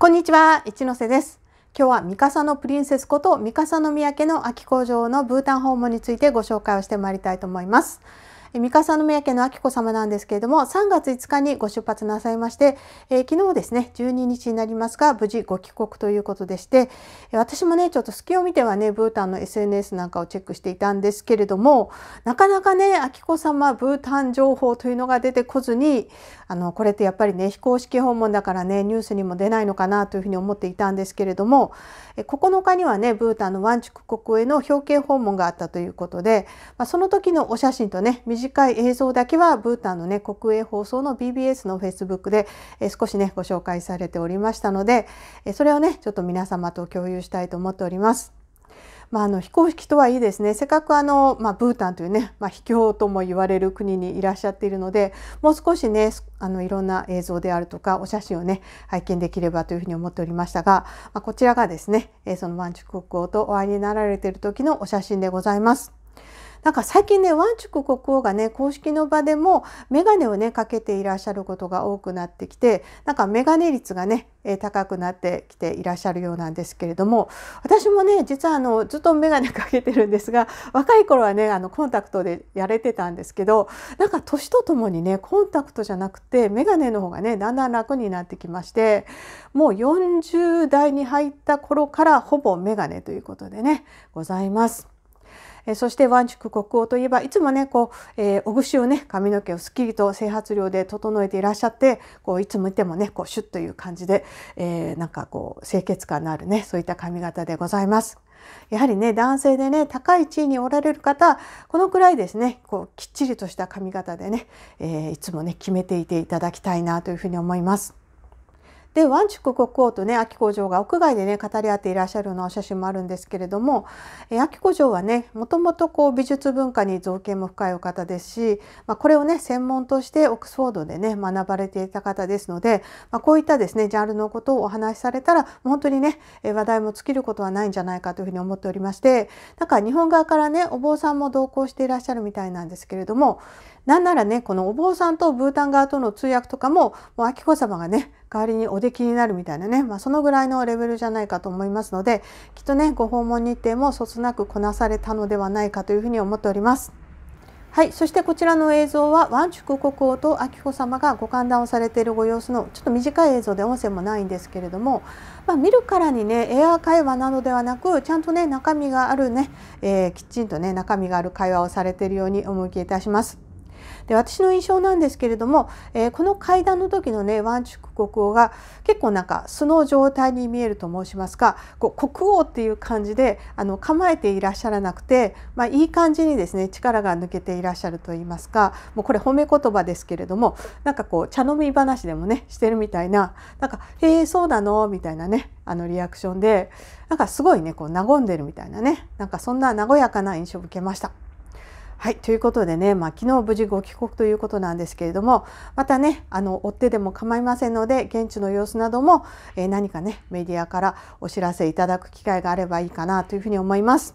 こんにちは、一ノ瀬です。今日は三笠のプリンセスこと三笠宮家の秋工場のブータン訪問についてご紹介をしてまいりたいと思います。三笠宮家の明子様なんですけれども、3月5日にご出発なさいまして、えー、昨日ですね、12日になりますが、無事ご帰国ということでして、私もね、ちょっと隙を見てはね、ブータンの SNS なんかをチェックしていたんですけれども、なかなかね、明子様ブータン情報というのが出てこずに、あの、これってやっぱりね、非公式訪問だからね、ニュースにも出ないのかなというふうに思っていたんですけれども、9日にはね、ブータンのワンチュク国への表敬訪問があったということで、まあ、その時のお写真とね、短短い映像だけはブータンのね国営放送の BBS の Facebook で、え少しねご紹介されておりましたので、えそれをねちょっと皆様と共有したいと思っております。まあ、あの飛行機とはいいですねせっかくあの、まあ、ブータンというね、まあ、秘境とも言われる国にいらっしゃっているのでもう少しねあのいろんな映像であるとかお写真をね拝見できればというふうに思っておりましたが、まあ、こちらがですねその満州国王とお会いになられている時のお写真でございます。なんか最近ねワンチュク国王がね公式の場でもメガネをねかけていらっしゃることが多くなってきてなんかメガネ率がね高くなってきていらっしゃるようなんですけれども私もね実はあのずっとメガネかけてるんですが若い頃はねあのコンタクトでやれてたんですけどなんか年とともにねコンタクトじゃなくてメガネの方がねだんだん楽になってきましてもう40代に入った頃からほぼメガネということでねございます。えそしてワンチュク国王といえばいつもねこう、えー、おぐしをね髪の毛をすっきりと整髪量で整えていらっしゃってこういつもいてもねこうシュッという感じで、えー、なんかこう清潔感のあるねそういった髪型でございます。やはりね男性でね高い地位におられる方このくらいですねこうきっちりとした髪型でね、えー、いつもね決めていていただきたいなというふうに思います。でワンチュク国王とね秋子城が屋外でね語り合っていらっしゃるようなお写真もあるんですけれども、え秋子城はねもともとこう美術文化に造形も深いお方ですし、まあ、これをね専門としてオックスフォードでね学ばれていた方ですので、まあ、こういったですねジャンルのことをお話しされたら本当にね話題も尽きることはないんじゃないかというふうに思っておりましてなんか日本側からねお坊さんも同行していらっしゃるみたいなんですけれどもなんならねこのお坊さんとブータン側との通訳とかももう秋子様がね代わりにお出来になるみたいなね、まあ、そのぐらいのレベルじゃないかと思いますのできっとねご訪問日程もそつなくこなされたのではないかというふうに思っております。はい、そしてこちらの映像はワンチュク国王と明子様がご歓談をされているご様子のちょっと短い映像で音声もないんですけれども、まあ、見るからにねエアー会話などではなくちゃんとね中身があるね、えー、きちんとね中身がある会話をされているようにお向けいたします。で私の印象なんですけれども、えー、この会談の時のねワンチュク国王が結構なんか素の状態に見えると申しますかこう国王っていう感じであの構えていらっしゃらなくて、まあ、いい感じにですね力が抜けていらっしゃると言いますかもうこれ褒め言葉ですけれどもなんかこう茶飲み話でもねしてるみたいななんか「へえそうなの?」みたいなねあのリアクションでなんかすごいねこう和んでるみたいなねなんかそんな和やかな印象を受けました。はい、ということでね、まあ、昨日無事ご帰国ということなんですけれども、またね、あの、追ってでも構いませんので、現地の様子なども、えー、何かね、メディアからお知らせいただく機会があればいいかなというふうに思います。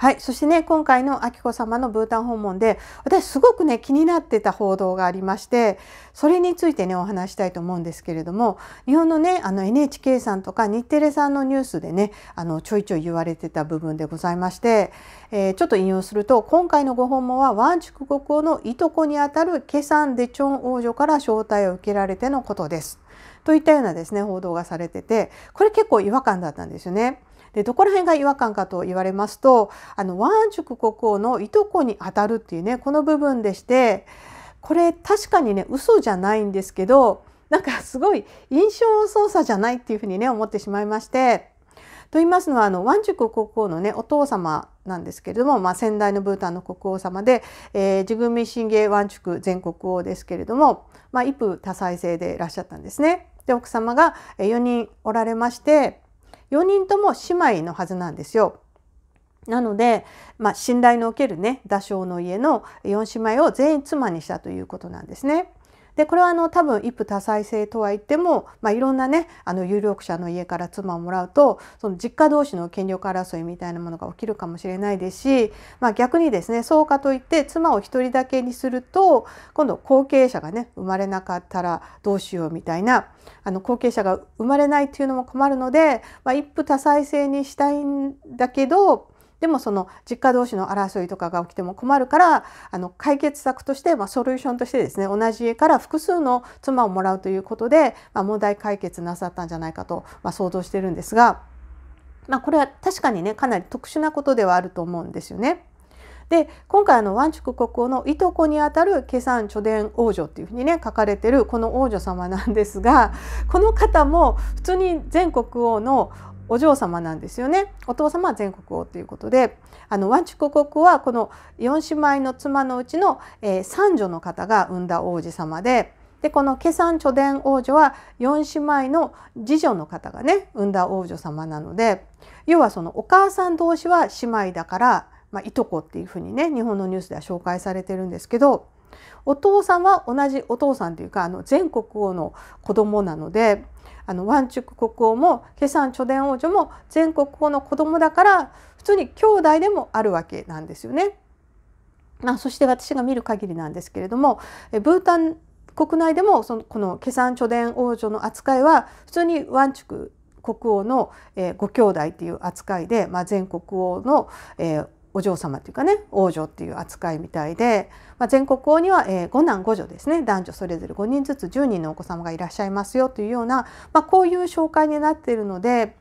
はい。そしてね、今回の秋子様のブータン訪問で、私すごくね、気になってた報道がありまして、それについてね、お話したいと思うんですけれども、日本のね、あの NHK さんとか日テレさんのニュースでね、あの、ちょいちょい言われてた部分でございまして、えー、ちょっと引用すると、今回のご訪問は、ワンチュク国王のいとこにあたるケサン・デチョン王女から招待を受けられてのことです。といったようなですね報道がされててこれ結構違和感だったんですよね。でどこら辺が違和感かと言われますとあのワンチュク国王のいとこにあたるっていうねこの部分でしてこれ確かにね嘘じゃないんですけどなんかすごい印象操作じゃないっていうふうにね思ってしまいまして。と言いますのはあのワンチュク国王のねお父様なんですけれども、まあ、先代のブータンの国王様で、えー、ジグミシンゲワンチュク前国王ですけれども、まあ、一夫多妻制でいらっしゃったんですね。で奥様が4人おられまして4人とも姉妹のはずなんですよ。なので、まあ、信頼のおけるね、座礁の家の4姉妹を全員妻にしたということなんですね。でこれはあの多分一夫多妻制とは言っても、まあ、いろんなねあの有力者の家から妻をもらうとその実家同士の権力争いみたいなものが起きるかもしれないですし、まあ、逆にですねそうかといって妻を一人だけにすると今度後継者がね生まれなかったらどうしようみたいなあの後継者が生まれないっていうのも困るので、まあ、一夫多妻制にしたいんだけどでもその実家同士の争いとかが起きても困るからあの解決策として、まあ、ソリューションとしてですね同じ家から複数の妻をもらうということで、まあ、問題解決なさったんじゃないかと、まあ、想像してるんですが、まあ、これは確かにねかなり特殊なことではあると思うんですよね。で今回あのワンチュク国王のいとこにあたるケサン・チョデン王女っていうふうにね書かれてるこの王女様なんですがこの方も普通に全国王のお嬢様なんですよねお父様は全国王ということであのワンチュク国はこの4姉妹の妻のうちの、えー、三女の方が産んだ王子様ででこのケサン・チョデン王女は4姉妹の次女の方がね産んだ王女様なので要はそのお母さん同士は姉妹だから、まあ、いとこっていうふうにね日本のニュースでは紹介されてるんですけどお父さんは同じお父さんというかあの全国王の子供なのであのワンチュク国王もケサンチョデン王女も全国王の子供だから普通に兄弟でもあるわけなんですよね。まあ、そして私が見る限りなんですけれどもブータン国内でもそのこのケサンチョデン王女の扱いは普通にワンチュク国王の、えご兄弟っていう扱いで、まあ、全国王の、えー、お嬢様というかね王女っていう扱いみたいで、まあ、全国王には、えー、5男5女ですね男女それぞれ5人ずつ10人のお子様がいらっしゃいますよというような、まあ、こういう紹介になっているので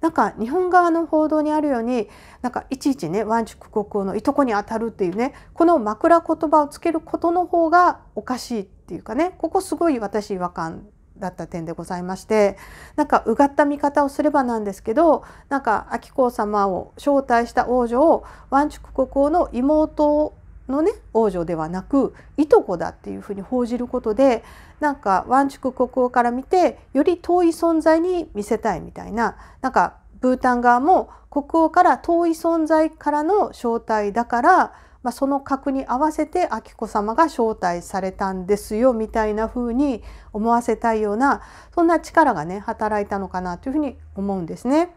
なんか日本側の報道にあるようになんかいちいちねワンチュク国王のいとこにあたるっていうねこの枕言葉をつけることの方がおかしいっていうかねここすごい私違和感だった点でございましてなんかうがった見方をすればなんですけどなんか秋子様を招待した王女をワンチュク国王の妹のね王女ではなくいとこだっていうふうに報じることでなんかワンチュク国王から見てより遠い存在に見せたいみたいななんかブータン側も国王から遠い存在からの招待だからまあ、その格に合わせて彬子さまが招待されたんですよみたいな風に思わせたいようなそんな力がね働いたのかなというふうに思うんですね。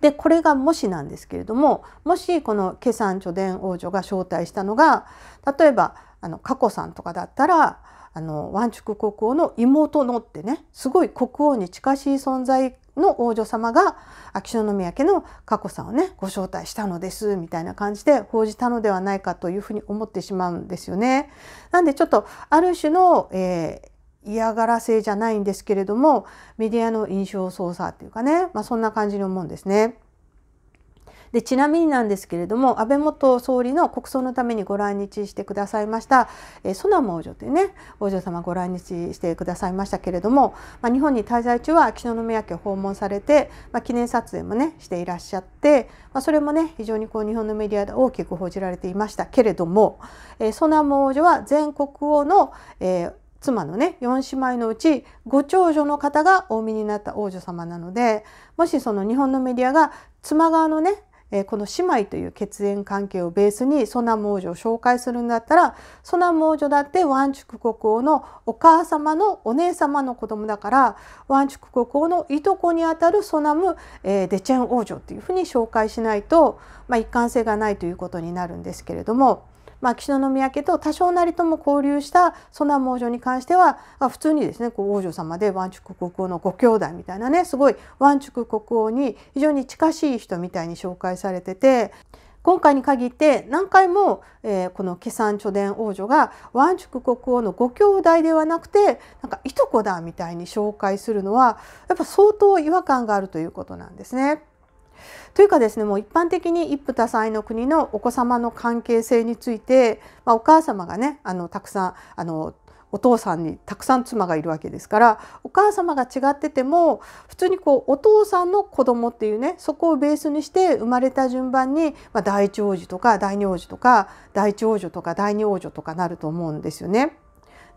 でこれがもしなんですけれどももしこのケサンチョデン王女が招待したのが例えばあの佳子さんとかだったらあのワンチュク国王の妹のってねすごい国王に近しい存在の王女様が秋篠宮家の佳子さんをねご招待したのですみたいな感じで報じたのではないかというふうに思ってしまうんですよね。なんでちょっとある種の、えー嫌がらせじゃないんですけれどもメディアの印象操作っていうかね、まあ、そんな感じに思うんですね。でちなみになんですけれども安倍元総理の国葬のためにご来日してくださいました、えー、ソナム王女というね王女様ご来日してくださいましたけれども、まあ、日本に滞在中は秋篠宮家を訪問されて、まあ、記念撮影もねしていらっしゃって、まあ、それもね非常にこう日本のメディアで大きく報じられていましたけれども、えー、ソナム王女は全国王の、えー、妻のね4姉妹のうちご長女の方がお産みになった王女様なのでもしその日本のメディアが妻側のねこの姉妹という血縁関係をベースにソナム王女を紹介するんだったらソナム王女だってワンチュク国王のお母様のお姉様の子供だからワンチュク国王のいとこにあたるソナム、えデチェン王女っていうふうに紹介しないと、まあ、一貫性がないということになるんですけれどもまあ、秋篠宮家と多少なりとも交流したそんな亡女に関しては、まあ、普通にですねこう王女様でワンチュク国王のご兄弟みたいなねすごいワンチュク国王に非常に近しい人みたいに紹介されてて。今回に限って何回も、えー、このケサン・チョデン王女がワンチュク国王のご兄弟ではなくてなんかいとこだみたいに紹介するのはやっぱ相当違和感があるということなんですね。というかですねもう一般的に一夫多妻の国のお子様の関係性について、まあ、お母様がねあのたくさんあのお父さんにたくさん妻がいるわけですからお母様が違ってても普通にこうお父さんの子供っていうねそこをベースにして生まれた順番に、まあ、第一王子とか第二王子とか第一王女とか第二王女とかなると思うんですよね。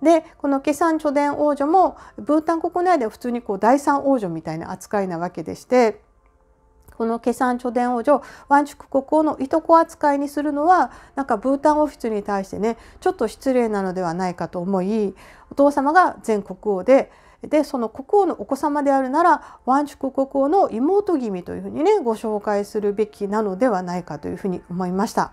でこのケサ貯チ王女もブータン国内では普通にこう第三王女みたいな扱いなわけでして。このケサン貯伝王女ワンチュク国王のいとこ扱いにするのはなんかブータンオフィスに対してねちょっと失礼なのではないかと思いお父様が前国王ででその国王のお子様であるならワンチュク国王の妹君というふうにねご紹介するべきなのではないかというふうに思いました。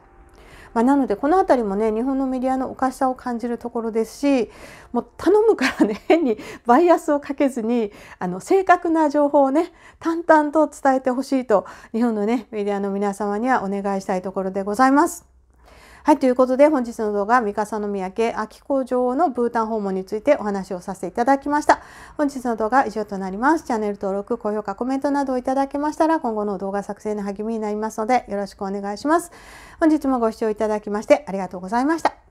まあ、なのでこの辺りもね日本のメディアのおかしさを感じるところですしもう頼むからね 変にバイアスをかけずにあの正確な情報をね淡々と伝えてほしいと日本のねメディアの皆様にはお願いしたいところでございます。はい、ということで本日の動画は三笠宮家秋子女のブータン訪問についてお話をさせていただきました。本日の動画は以上となります。チャンネル登録、高評価、コメントなどをいただけましたら今後の動画作成の励みになりますのでよろしくお願いします。本日もご視聴いただきましてありがとうございました。